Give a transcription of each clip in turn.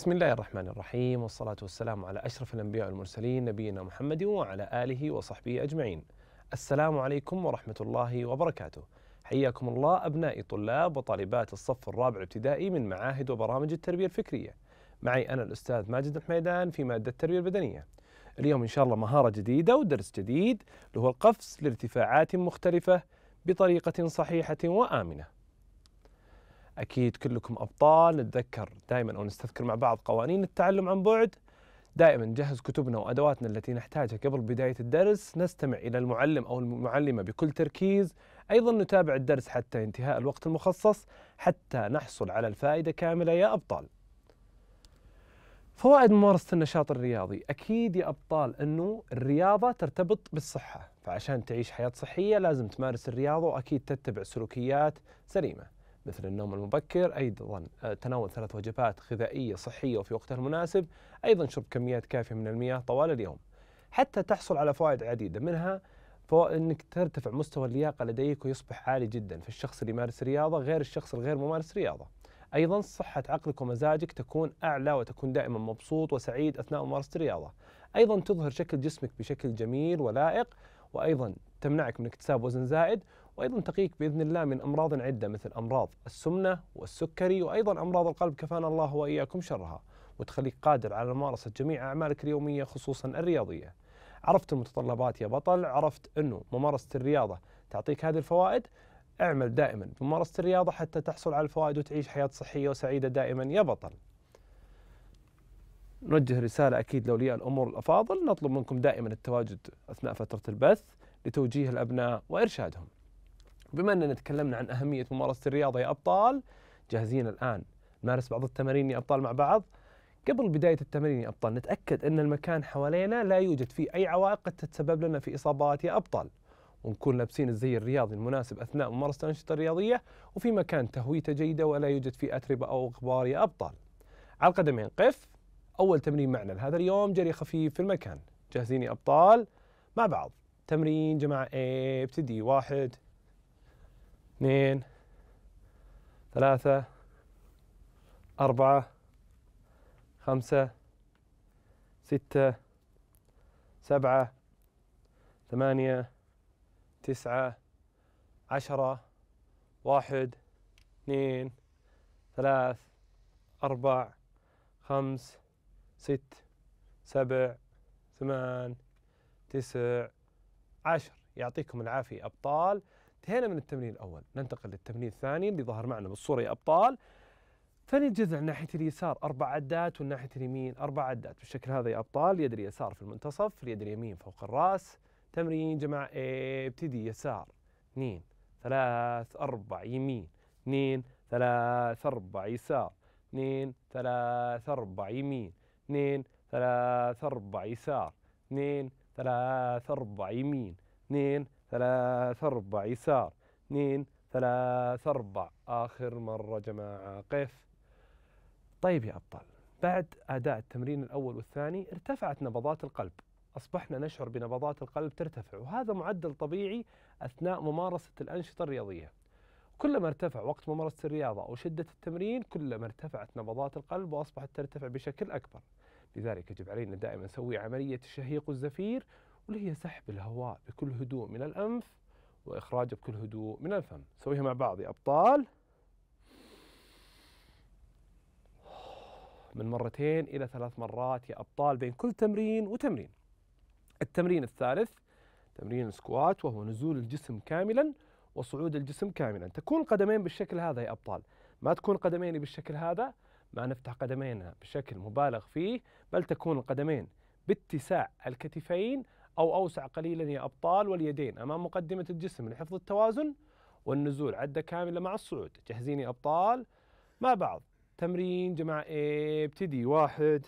بسم الله الرحمن الرحيم والصلاة والسلام على أشرف الأنبياء والمرسلين نبينا محمد وعلى آله وصحبه أجمعين. السلام عليكم ورحمة الله وبركاته. حياكم الله أبنائي طلاب وطالبات الصف الرابع الابتدائي من معاهد وبرامج التربية الفكرية. معي أنا الأستاذ ماجد الحميدان في مادة التربية البدنية. اليوم إن شاء الله مهارة جديدة ودرس جديد اللي هو القفز لارتفاعات مختلفة بطريقة صحيحة وآمنة. اكيد كلكم ابطال نتذكر دائما او نستذكر مع بعض قوانين التعلم عن بعد دائما نجهز كتبنا وادواتنا التي نحتاجها قبل بدايه الدرس نستمع الى المعلم او المعلمه بكل تركيز ايضا نتابع الدرس حتى انتهاء الوقت المخصص حتى نحصل على الفائده كامله يا ابطال فوائد ممارسة النشاط الرياضي أكيد يا أبطال أنه الرياضة ترتبط بالصحة فعشان تعيش حياة صحية لازم تمارس الرياضة وأكيد تتبع سلوكيات سليمة مثل النوم المبكر أيضا آه، تناول ثلاث وجبات غذائية صحية وفي وقتها المناسب أيضا شرب كميات كافية من المياه طوال اليوم حتى تحصل على فوائد عديدة منها انك ترتفع مستوى اللياقه لديك ويصبح عالي جدا في الشخص اللي يمارس رياضه غير الشخص الغير ممارس رياضه. ايضا صحه عقلك ومزاجك تكون اعلى وتكون دائما مبسوط وسعيد اثناء ممارسه الرياضه. ايضا تظهر شكل جسمك بشكل جميل ولائق وايضا تمنعك من اكتساب وزن زائد وأيضا تقيك بإذن الله من أمراض عدة مثل أمراض السمنة والسكري وأيضا أمراض القلب كفانا الله وإياكم شرها وتخليك قادر على ممارسة جميع أعمالك اليومية خصوصا الرياضية عرفت المتطلبات يا بطل عرفت أنه ممارسة الرياضة تعطيك هذه الفوائد اعمل دائما بممارسة الرياضة حتى تحصل على الفوائد وتعيش حياة صحية وسعيدة دائما يا بطل نوجه رسالة أكيد لأولياء الأمور الأفاضل نطلب منكم دائما التواجد أثناء فترة البث لتوجيه الأبناء وإرشادهم بما أننا تكلمنا عن أهمية ممارسة الرياضة يا أبطال جاهزين الآن نمارس بعض التمارين يا أبطال مع بعض قبل بداية التمرين يا أبطال نتأكد أن المكان حوالينا لا يوجد فيه أي عوائق قد تتسبب لنا في إصابات يا أبطال ونكون لابسين الزي الرياضي المناسب أثناء ممارسة الأنشطة الرياضية وفي مكان تهويته جيدة ولا يوجد فيه أتربة أو غبار يا أبطال على القدمين قف أول تمرين معنا لهذا اليوم جري خفيف في المكان جاهزين يا أبطال مع بعض تمرين جماعة ابتدي واحد اثنين ثلاثة أربعة خمسة ستة سبعة ثمانية تسعة عشرة واحد اثنين ثلاث أربع خمس ست سبع ثمان تسع عشر يعطيكم العافية أبطال انتهينا من التمرين الأول ننتقل للتمرين الثاني اللي ظهر معنا بالصورة يا أبطال ثاني الجذع ناحية اليسار أربع عدات والناحية اليمين أربع عدات بالشكل هذا يا أبطال يد اليسار في المنتصف اليد اليمين فوق الرأس تمرين جماعة ابتدي يسار اثنين ثلاث أربع يمين اثنين ثلاث أربع يسار اثنين ثلاث أربع يمين اثنين ثلاث أربع يسار اثنين ثلاث أربع يمين اثنين ثلاثة أربع يسار اثنين ثلاثة أربع آخر مرة جماعة قف طيب يا أبطال بعد أداء التمرين الأول والثاني ارتفعت نبضات القلب أصبحنا نشعر بنبضات القلب ترتفع وهذا معدل طبيعي أثناء ممارسة الأنشطة الرياضية كلما ارتفع وقت ممارسة الرياضة أو شدة التمرين كلما ارتفعت نبضات القلب وأصبحت ترتفع بشكل أكبر لذلك يجب علينا دائما نسوي عملية الشهيق والزفير واللي هي سحب الهواء بكل هدوء من الأنف وإخراجه بكل هدوء من الفم سويها مع بعض يا أبطال من مرتين إلى ثلاث مرات يا أبطال بين كل تمرين وتمرين التمرين الثالث تمرين السكوات وهو نزول الجسم كاملا وصعود الجسم كاملا تكون قدمين بالشكل هذا يا أبطال ما تكون قدميني بالشكل هذا ما نفتح قدمينا بشكل مبالغ فيه بل تكون القدمين باتساع الكتفين أو أوسع قليلا يا أبطال واليدين أمام مقدمة الجسم لحفظ التوازن والنزول عدة كاملة مع الصعود جاهزين يا أبطال مع بعض تمرين جماعة ابتدي واحد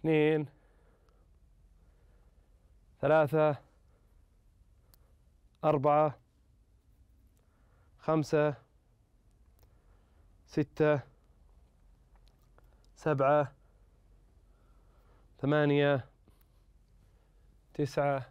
اثنين ثلاثة أربعة خمسة ستة سبعة ثمانية تسعة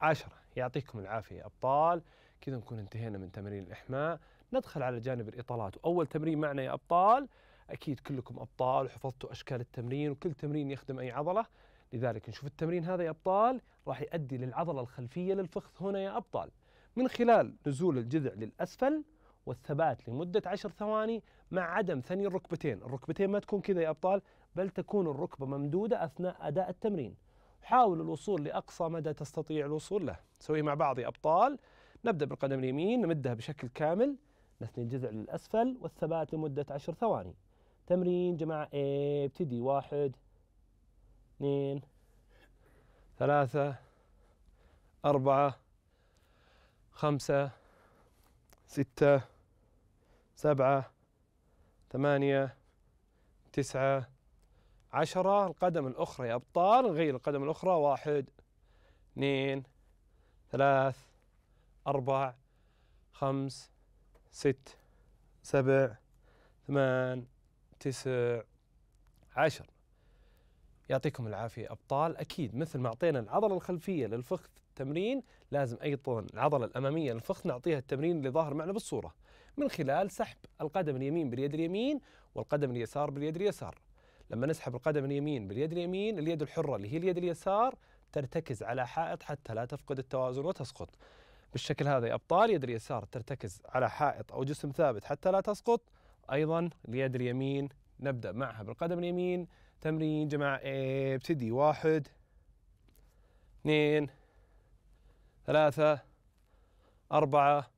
عشرة يعطيكم العافية أبطال كذا نكون انتهينا من تمارين الإحماء ندخل على جانب الإطالات وأول تمرين معنا يا أبطال أكيد كلكم أبطال وحفظتوا أشكال التمرين وكل تمرين يخدم أي عضلة لذلك نشوف التمرين هذا يا أبطال راح يؤدي للعضلة الخلفية للفخذ هنا يا أبطال من خلال نزول الجذع للأسفل والثبات لمدة عشر ثواني مع عدم ثني الركبتين الركبتين ما تكون كذا يا أبطال بل تكون الركبة ممدودة أثناء أداء التمرين حاول الوصول لأقصى مدى تستطيع الوصول له سوي مع بعض يا أبطال نبدأ بالقدم اليمين نمدها بشكل كامل نثني الجذع للأسفل والثبات لمدة عشر ثواني تمرين جماعة إيه ابتدي واحد اثنين ثلاثة أربعة خمسة ستة سبعة ثمانية تسعة عشرة القدم الأخرى يا أبطال نغير القدم الأخرى واحد اثنين ثلاث أربع خمس ست سبع ثمان تسع عشر يعطيكم العافية أبطال أكيد مثل ما أعطينا العضلة الخلفية للفخذ تمرين لازم أيضا العضلة الأمامية للفخذ نعطيها التمرين اللي ظاهر معنا بالصورة من خلال سحب القدم اليمين باليد اليمين والقدم اليسار باليد اليسار لما نسحب القدم اليمين باليد اليمين اليد الحرة اللي هي اليد اليسار ترتكز على حائط حتى لا تفقد التوازن وتسقط بالشكل هذا يا أبطال يد اليسار ترتكز على حائط أو جسم ثابت حتى لا تسقط أيضا اليد اليمين نبدأ معها بالقدم اليمين تمرين جماعة ابتدي واحد اثنين ثلاثة أربعة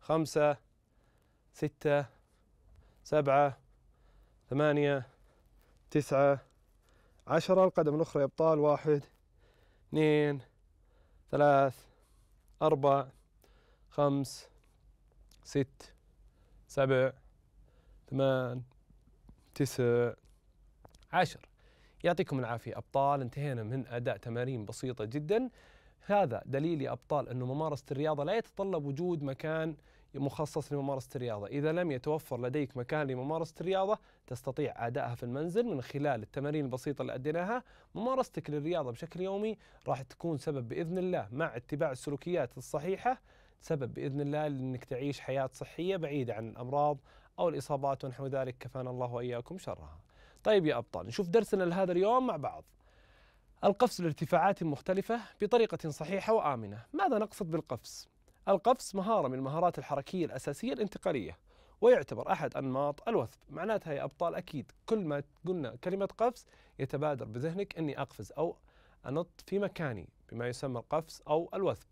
خمسة ستة سبعة ثمانية تسعة عشرة القدم الأخرى إبطال واحد اثنين ثلاث أربع خمس ست سبع ثمان تسع عشر يعطيكم العافية أبطال انتهينا من أداء تمارين بسيطة جدا هذا دليل يا أبطال أن ممارسة الرياضة لا يتطلب وجود مكان مخصص لممارسة الرياضة إذا لم يتوفر لديك مكان لممارسة الرياضة تستطيع أدائها في المنزل من خلال التمارين البسيطة اللي أديناها ممارستك للرياضة بشكل يومي راح تكون سبب بإذن الله مع اتباع السلوكيات الصحيحة سبب بإذن الله لأنك تعيش حياة صحية بعيدة عن الأمراض أو الإصابات ونحو ذلك كفانا الله وإياكم شرها طيب يا أبطال نشوف درسنا لهذا اليوم مع بعض القفز لارتفاعات مختلفة بطريقة صحيحة وآمنة ماذا نقصد بالقفز؟ القفز مهارة من المهارات الحركية الأساسية الانتقالية ويعتبر أحد أنماط الوثب معناتها يا أبطال أكيد كل ما قلنا كلمة قفز يتبادر بذهنك أني أقفز أو أنط في مكاني بما يسمى القفز أو الوثب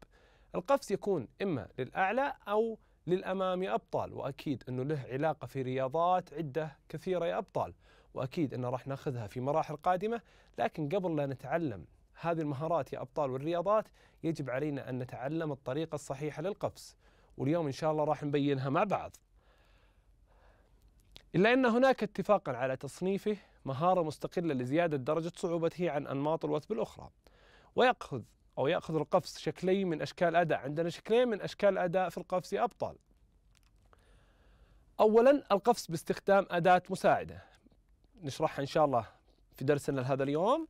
القفز يكون إما للأعلى أو للأمام يا أبطال وأكيد أنه له علاقة في رياضات عدة كثيرة يا أبطال وأكيد أنه راح ناخذها في مراحل قادمة لكن قبل لا نتعلم هذه المهارات يا أبطال والرياضات يجب علينا أن نتعلم الطريقة الصحيحة للقفز واليوم إن شاء الله راح نبينها مع بعض إلا أن هناك اتفاقا على تصنيفه مهارة مستقلة لزيادة درجة صعوبته عن أنماط الوثب الأخرى ويأخذ أو يأخذ القفز شكلين من أشكال الأداء عندنا شكلين من أشكال الأداء في القفز يا أبطال أولا القفز باستخدام أداة مساعدة نشرحها إن شاء الله في درسنا لهذا اليوم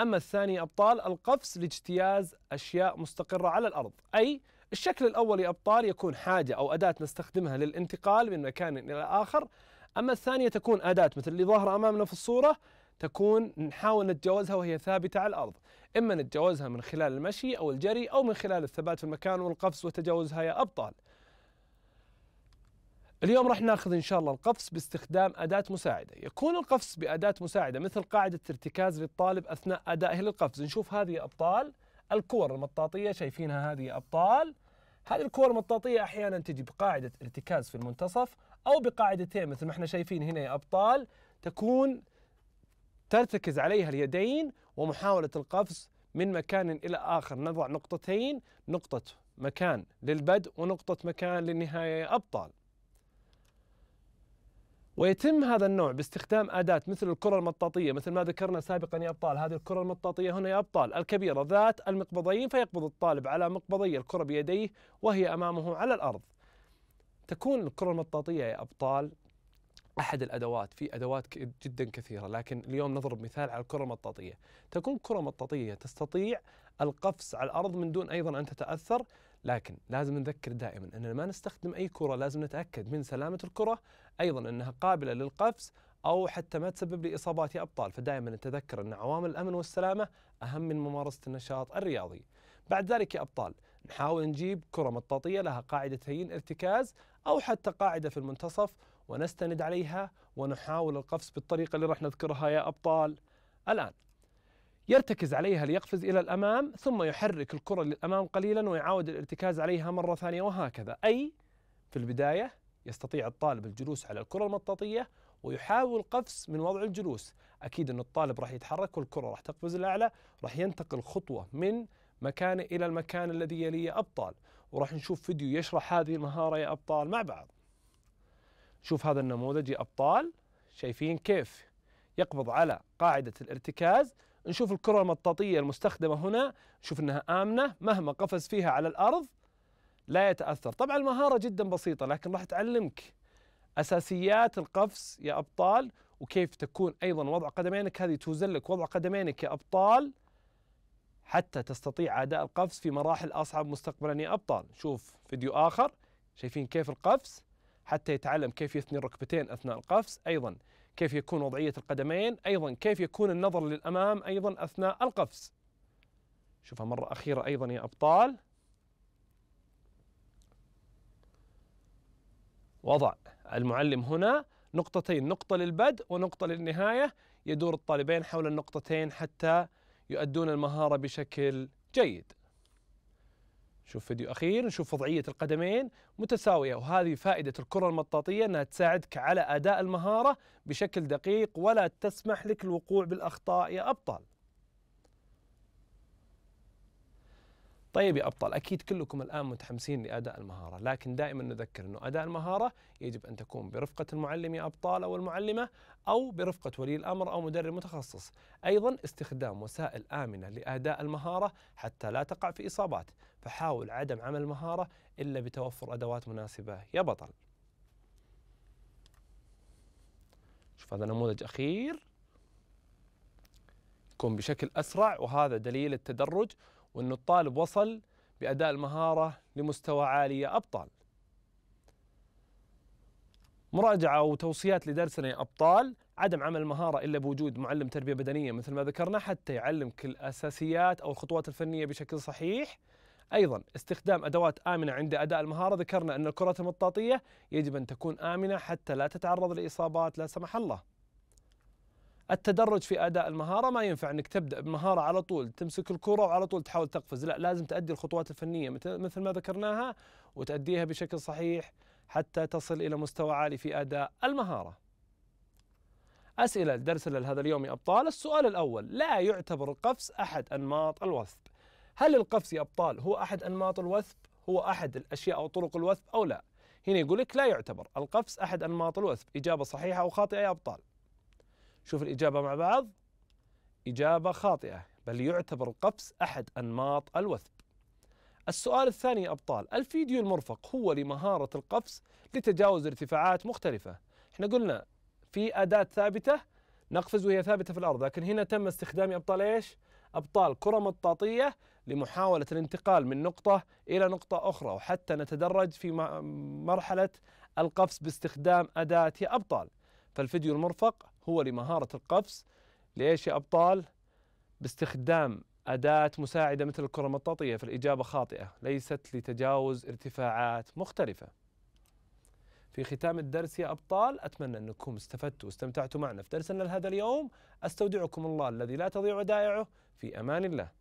أما الثاني أبطال القفز لاجتياز أشياء مستقرة على الأرض أي الشكل الأول يا أبطال يكون حاجة أو أداة نستخدمها للانتقال من مكان إلى آخر أما الثانية تكون أداة مثل اللي ظاهرة أمامنا في الصورة تكون نحاول نتجاوزها وهي ثابتة على الأرض إما نتجاوزها من خلال المشي أو الجري أو من خلال الثبات في المكان والقفز وتجاوزها يا أبطال اليوم راح ناخذ ان شاء الله القفز باستخدام اداه مساعده، يكون القفز باداه مساعده مثل قاعده ارتكاز للطالب اثناء ادائه للقفز، نشوف هذه ابطال الكور المطاطيه شايفينها هذه ابطال، هذه الكور المطاطيه احيانا تجي بقاعده ارتكاز في المنتصف او بقاعدتين مثل ما احنا شايفين هنا يا ابطال تكون ترتكز عليها اليدين ومحاوله القفز من مكان الى اخر، نضع نقطتين، نقطه مكان للبدء ونقطه مكان للنهايه يا ابطال. ويتم هذا النوع باستخدام أداة مثل الكرة المطاطية مثل ما ذكرنا سابقا يا أبطال هذه الكرة المطاطية هنا يا أبطال الكبيرة ذات المقبضين فيقبض الطالب على مقبضي الكرة بيديه وهي أمامه على الأرض تكون الكرة المطاطية يا أبطال احد الادوات في ادوات جدا كثيره لكن اليوم نضرب مثال على الكره المطاطيه تكون كره مطاطيه تستطيع القفز على الارض من دون ايضا ان تتاثر لكن لازم نذكر دائما أننا ما نستخدم أي كرة لازم نتأكد من سلامة الكرة أيضا أنها قابلة للقفز أو حتى ما تسبب لي إصابات يا أبطال فدائما نتذكر أن عوامل الأمن والسلامة أهم من ممارسة النشاط الرياضي بعد ذلك يا أبطال نحاول نجيب كرة مطاطية لها قاعدتين ارتكاز أو حتى قاعدة في المنتصف ونستند عليها ونحاول القفز بالطريقة اللي راح نذكرها يا أبطال الآن يرتكز عليها ليقفز إلى الأمام ثم يحرك الكرة للأمام قليلا ويعاود الارتكاز عليها مرة ثانية وهكذا أي في البداية يستطيع الطالب الجلوس على الكرة المطاطية ويحاول قفز من وضع الجلوس أكيد أن الطالب راح يتحرك والكرة راح تقفز الأعلى راح ينتقل خطوة من مكانه إلى المكان الذي يليه أبطال وراح نشوف فيديو يشرح هذه المهارة يا أبطال مع بعض شوف هذا النموذج يا أبطال شايفين كيف يقبض على قاعدة الارتكاز نشوف الكرة المطاطية المستخدمة هنا نشوف أنها آمنة مهما قفز فيها على الأرض لا يتأثر طبعا المهارة جدا بسيطة لكن راح تعلمك أساسيات القفز يا أبطال وكيف تكون أيضا وضع قدمينك هذه توزن لك وضع قدمينك يا أبطال حتى تستطيع أداء القفز في مراحل أصعب مستقبلا يا أبطال شوف فيديو آخر شايفين كيف القفز حتى يتعلم كيف يثني الركبتين أثناء القفز أيضا كيف يكون وضعية القدمين أيضا كيف يكون النظر للأمام أيضا أثناء القفز شوفها مرة أخيرة أيضا يا أبطال وضع المعلم هنا نقطتين نقطة للبدء ونقطة للنهاية يدور الطالبين حول النقطتين حتى يؤدون المهارة بشكل جيد شوف فيديو اخير نشوف وضعيه القدمين متساويه وهذه فائده الكره المطاطيه انها تساعدك على اداء المهاره بشكل دقيق ولا تسمح لك الوقوع بالاخطاء يا ابطال طيب يا ابطال اكيد كلكم الان متحمسين لاداء المهاره، لكن دائما نذكر انه اداء المهاره يجب ان تكون برفقه المعلم يا ابطال او المعلمه او برفقه ولي الامر او مدرب متخصص، ايضا استخدام وسائل امنه لاداء المهاره حتى لا تقع في اصابات، فحاول عدم عمل المهاره الا بتوفر ادوات مناسبه يا بطل. شوف هذا نموذج اخير يكون بشكل اسرع وهذا دليل التدرج وأن الطالب وصل بأداء المهارة لمستوى عالي يا أبطال مراجعة وتوصيات لدرسنا يا أبطال عدم عمل المهارة إلا بوجود معلم تربية بدنية مثل ما ذكرنا حتى يعلمك الأساسيات أو الخطوات الفنية بشكل صحيح أيضا استخدام أدوات آمنة عند أداء المهارة ذكرنا أن الكرة المطاطية يجب أن تكون آمنة حتى لا تتعرض لإصابات لا سمح الله التدرج في اداء المهاره ما ينفع انك تبدا بمهاره على طول تمسك الكره وعلى طول تحاول تقفز لا لازم تؤدي الخطوات الفنيه مثل ما ذكرناها وتؤديها بشكل صحيح حتى تصل الى مستوى عالي في اداء المهاره اسئله درسنا لهذا اليوم يا ابطال السؤال الاول لا يعتبر القفز احد انماط الوثب هل القفز يا ابطال هو احد انماط الوثب هو احد الاشياء او طرق الوثب او لا هنا يقول لك لا يعتبر القفز احد انماط الوثب اجابه صحيحه او خاطئه يا ابطال شوف الإجابة مع بعض إجابة خاطئة بل يعتبر القفز أحد أنماط الوثب السؤال الثاني يا أبطال الفيديو المرفق هو لمهارة القفز لتجاوز ارتفاعات مختلفة احنا قلنا في أداة ثابتة نقفز وهي ثابتة في الأرض لكن هنا تم استخدام أبطال إيش؟ أبطال كرة مطاطية لمحاولة الانتقال من نقطة إلى نقطة أخرى وحتى نتدرج في مرحلة القفز باستخدام أداة يا أبطال فالفيديو المرفق هو لمهارة القفز ليش يا أبطال باستخدام أداة مساعدة مثل الكرة المطاطية فالإجابة خاطئة ليست لتجاوز ارتفاعات مختلفة في ختام الدرس يا أبطال أتمنى أنكم استفدتوا واستمتعتوا معنا في درسنا لهذا اليوم أستودعكم الله الذي لا تضيع ودائعه في أمان الله